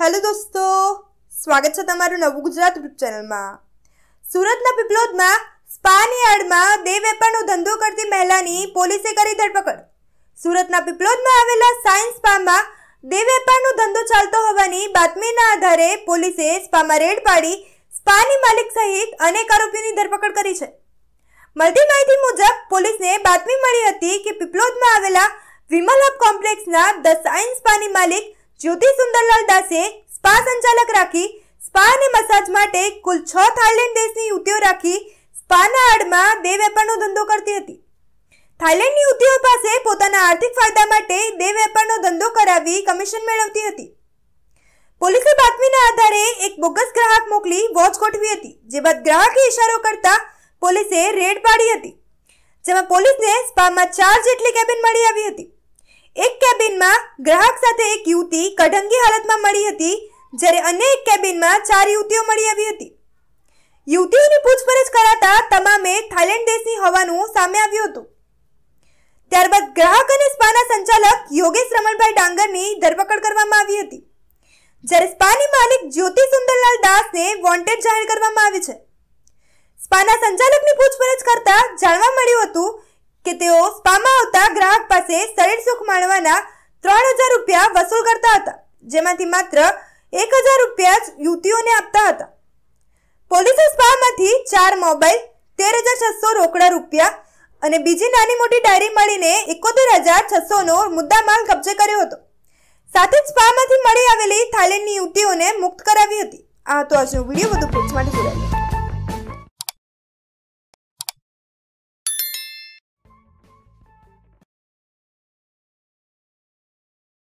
hello દોસ્તો સ્વાગત છે તમારું નવું ગુજરાત ગ્રુપ ચેનલમાં સુરતના પીપલોદમાં સ્પાની આડમાં દેહ વેપારનો ધંધો કરતી મહિલાની પોલીસે કરી ધરપકડ સુરતના પીપલોદમાં આવેલા સાયન્સ સ્પામાં દેહ વેપારનો ધંધો ચાલતો હોવાની બાતમીના આધારે પોલીસે સ્પામાં રેડ પાડી સ્પાની માલિક સહિત અનેક આરોપીની ધરપકડ કરી છે મળતી માહિતી મુજબ પોલીસને બાતમી મળી હતી કે પીપલોદમાં આવેલા વિમલ હબ કોમ્પ્લેક્સના ધ સાયન્સ સ્પાની માલિક જ્યોતિ સુંદરલાલ દાસે સ્પા સંચાલક રાખી સ્પા અને મસાજ માટે કુલ છ થાઇલેન્ડ દેશની યુવતીઓ રાખી સ્પાના આડમાં દેહ વેપારનો ધંધો કરતી હતી થાઇલેન્ડની યુવતીઓ પાસે પોતાના આર્થિક ફાયદા માટે દેહ વેપારનો ધંધો કરાવી કમિશન મેળવતી હતી પોલીસે બાતમીના આધારે એક બોગસ ગ્રાહક મોકલી વોચ ગોઠવી હતી જે બાદ ગ્રાહકે ઇશારો કરતા પોલીસે રેડ પાડી હતી જેમાં પોલીસને સ્પામાં ચાર જેટલી કેબિન મળી આવી હતી એક કેબિનમાં ગ્રાહક સાથે એક યુવતી કઢંગી હાલતમાં મળી હતી જ્યારે અન્ય એક કેબિનમાં ચાર યુવતીઓ મળી આવી હતી યુવતીઓની પૂછપરછ કરાતા તમામે થાઇલેન્ડ દેશની હોવાનું સામે આવ્યું હતું ત્યારબાદ ગ્રાહક અને સ્પાના સંચાલક યોગેશ રમણભાઈ ડાંગરની ધરપકડ કરવામાં આવી હતી જ્યારે સ્પાની માલિક જ્યોતિ સુંદરલાલ દાસને વોન્ટેડ જાહેર કરવામાં આવી છે સ્પાના સંચાલકની પૂછપરછ કરતા જાણવા મળ્યું હતું કે તેઓ સ્પામાં આવતા ગ્રાહક પાસે શરીર સુખ માણવાના ત્રણ હજાર રૂપિયા વસૂલ કરતા હતા જેમાંથી માત્ર એક હજાર રૂપિયા જ યુવતીઓને આપતા હતા પોલીસે સ્પામાંથી ચાર મોબાઈલ તેર હજાર છસો રોકડા રૂપિયા અને બીજી નાની મોટી ડાયરી મળીને એકોતેર હજાર છસોનો મુદ્દામાલ કબજે કર્યો હતો સાથે જ સ્પામાંથી મળી આવેલી થાઇલેન્ડની યુવતીઓને મુક્ત કરાવી હતી આ તો આજનો વિડીયો વધુ પોસ્ટ માટે